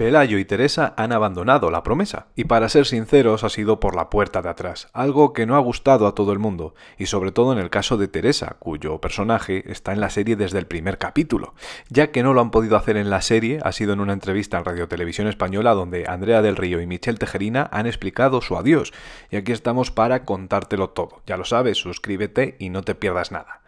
Pelayo y Teresa han abandonado la promesa, y para ser sinceros ha sido por la puerta de atrás, algo que no ha gustado a todo el mundo, y sobre todo en el caso de Teresa, cuyo personaje está en la serie desde el primer capítulo. Ya que no lo han podido hacer en la serie, ha sido en una entrevista en Radio Televisión Española donde Andrea del Río y Michelle Tejerina han explicado su adiós, y aquí estamos para contártelo todo. Ya lo sabes, suscríbete y no te pierdas nada.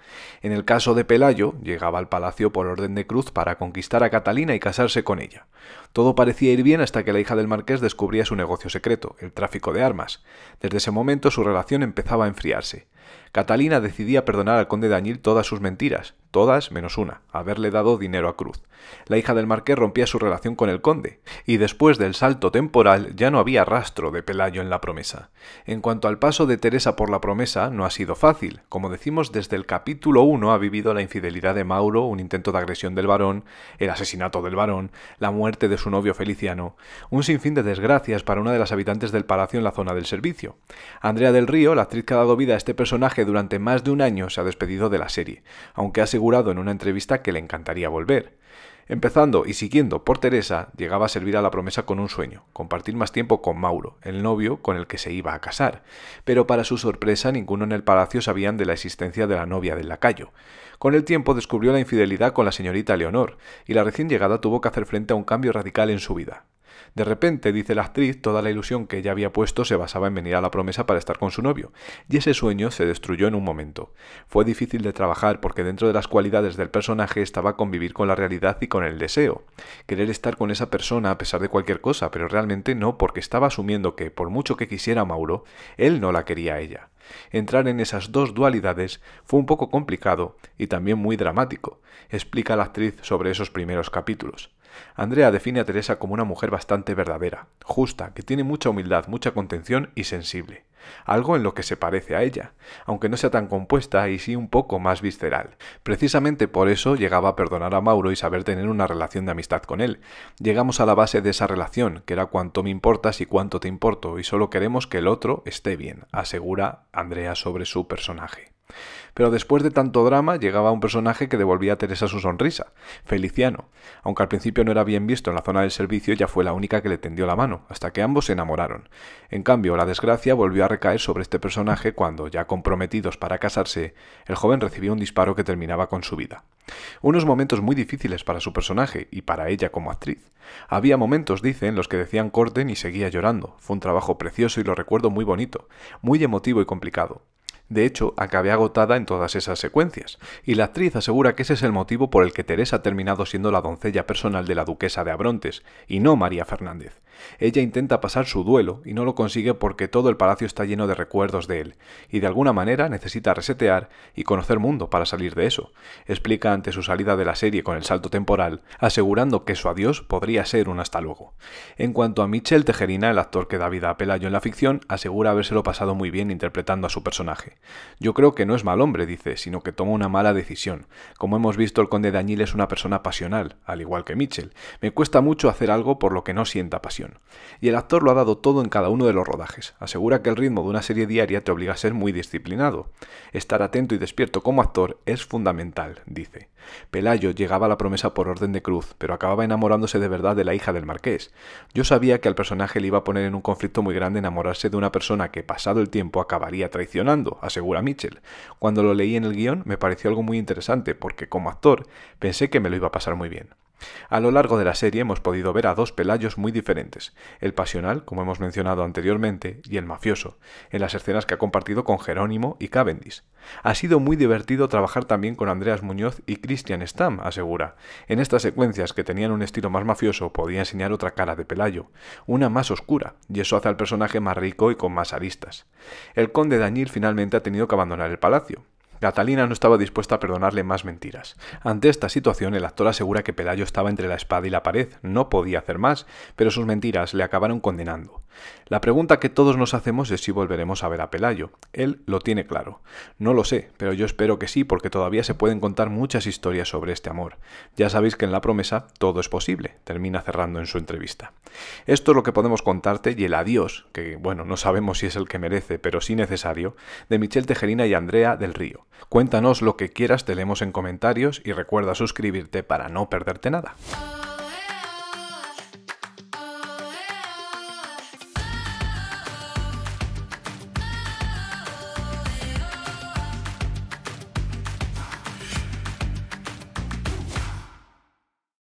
En el caso de Pelayo, llegaba al palacio por orden de Cruz para conquistar a Catalina y casarse con ella. Todo parecía ir bien hasta que la hija del marqués descubría su negocio secreto, el tráfico de armas. Desde ese momento su relación empezaba a enfriarse. Catalina decidía perdonar al conde Dañil todas sus mentiras, todas menos una, haberle dado dinero a Cruz. La hija del marqués rompía su relación con el conde, y después del salto temporal ya no había rastro de Pelayo en la promesa. En cuanto al paso de Teresa por la promesa, no ha sido fácil. Como decimos, desde el capítulo 1 ha vivido la infidelidad de Mauro, un intento de agresión del varón, el asesinato del varón, la muerte de su novio Feliciano, un sinfín de desgracias para una de las habitantes del palacio en la zona del servicio. Andrea del Río, la actriz que ha dado vida a este personaje, personaje durante más de un año se ha despedido de la serie, aunque ha asegurado en una entrevista que le encantaría volver. Empezando y siguiendo por Teresa, llegaba a servir a la promesa con un sueño, compartir más tiempo con Mauro, el novio con el que se iba a casar. Pero para su sorpresa, ninguno en el palacio sabían de la existencia de la novia del lacayo. Con el tiempo descubrió la infidelidad con la señorita Leonor, y la recién llegada tuvo que hacer frente a un cambio radical en su vida. De repente, dice la actriz, toda la ilusión que ella había puesto se basaba en venir a la promesa para estar con su novio, y ese sueño se destruyó en un momento. Fue difícil de trabajar porque dentro de las cualidades del personaje estaba convivir con la realidad y con el deseo. Querer estar con esa persona a pesar de cualquier cosa, pero realmente no, porque estaba asumiendo que, por mucho que quisiera Mauro, él no la quería a ella. Entrar en esas dos dualidades fue un poco complicado y también muy dramático, explica la actriz sobre esos primeros capítulos. Andrea define a Teresa como una mujer bastante verdadera, justa, que tiene mucha humildad, mucha contención y sensible. Algo en lo que se parece a ella, aunque no sea tan compuesta y sí un poco más visceral. Precisamente por eso llegaba a perdonar a Mauro y saber tener una relación de amistad con él. Llegamos a la base de esa relación, que era cuánto me importas y cuánto te importo, y solo queremos que el otro esté bien, asegura Andrea sobre su personaje. Pero después de tanto drama llegaba un personaje que devolvía a Teresa su sonrisa, Feliciano, aunque al principio no era bien visto en la zona del servicio, ya fue la única que le tendió la mano, hasta que ambos se enamoraron. En cambio, la desgracia volvió a recaer sobre este personaje cuando, ya comprometidos para casarse, el joven recibió un disparo que terminaba con su vida. Unos momentos muy difíciles para su personaje y para ella como actriz. Había momentos, dice, en los que decían corten y seguía llorando. Fue un trabajo precioso y lo recuerdo muy bonito, muy emotivo y complicado. De hecho, acabé agotada en todas esas secuencias, y la actriz asegura que ese es el motivo por el que Teresa ha terminado siendo la doncella personal de la duquesa de Abrontes, y no María Fernández. Ella intenta pasar su duelo y no lo consigue porque todo el palacio está lleno de recuerdos de él, y de alguna manera necesita resetear y conocer mundo para salir de eso. Explica ante su salida de la serie con el salto temporal, asegurando que su adiós podría ser un hasta luego. En cuanto a Michel Tejerina, el actor que da vida a Pelayo en la ficción, asegura habérselo pasado muy bien interpretando a su personaje. Yo creo que no es mal hombre, dice, sino que toma una mala decisión. Como hemos visto, el conde Dañil es una persona pasional, al igual que Mitchell. Me cuesta mucho hacer algo por lo que no sienta pasión. Y el actor lo ha dado todo en cada uno de los rodajes. Asegura que el ritmo de una serie diaria te obliga a ser muy disciplinado. Estar atento y despierto como actor es fundamental, dice. Pelayo llegaba a la promesa por orden de Cruz, pero acababa enamorándose de verdad de la hija del marqués. Yo sabía que al personaje le iba a poner en un conflicto muy grande enamorarse de una persona que pasado el tiempo acabaría traicionando, asegura Mitchell. Cuando lo leí en el guión me pareció algo muy interesante porque como actor pensé que me lo iba a pasar muy bien. A lo largo de la serie hemos podido ver a dos Pelayos muy diferentes, el pasional, como hemos mencionado anteriormente, y el mafioso, en las escenas que ha compartido con Jerónimo y Cavendish. Ha sido muy divertido trabajar también con Andreas Muñoz y Christian Stamm, asegura. En estas secuencias que tenían un estilo más mafioso podía enseñar otra cara de Pelayo, una más oscura, y eso hace al personaje más rico y con más aristas. El conde Daniel finalmente ha tenido que abandonar el palacio, Catalina no estaba dispuesta a perdonarle más mentiras. Ante esta situación, el actor asegura que Pelayo estaba entre la espada y la pared, no podía hacer más, pero sus mentiras le acabaron condenando. La pregunta que todos nos hacemos es si volveremos a ver a Pelayo. Él lo tiene claro. No lo sé, pero yo espero que sí, porque todavía se pueden contar muchas historias sobre este amor. Ya sabéis que en La promesa todo es posible, termina cerrando en su entrevista. Esto es lo que podemos contarte y el adiós, que bueno, no sabemos si es el que merece, pero sí necesario, de Michelle Tejerina y Andrea del Río. Cuéntanos lo que quieras, te leemos en comentarios y recuerda suscribirte para no perderte nada.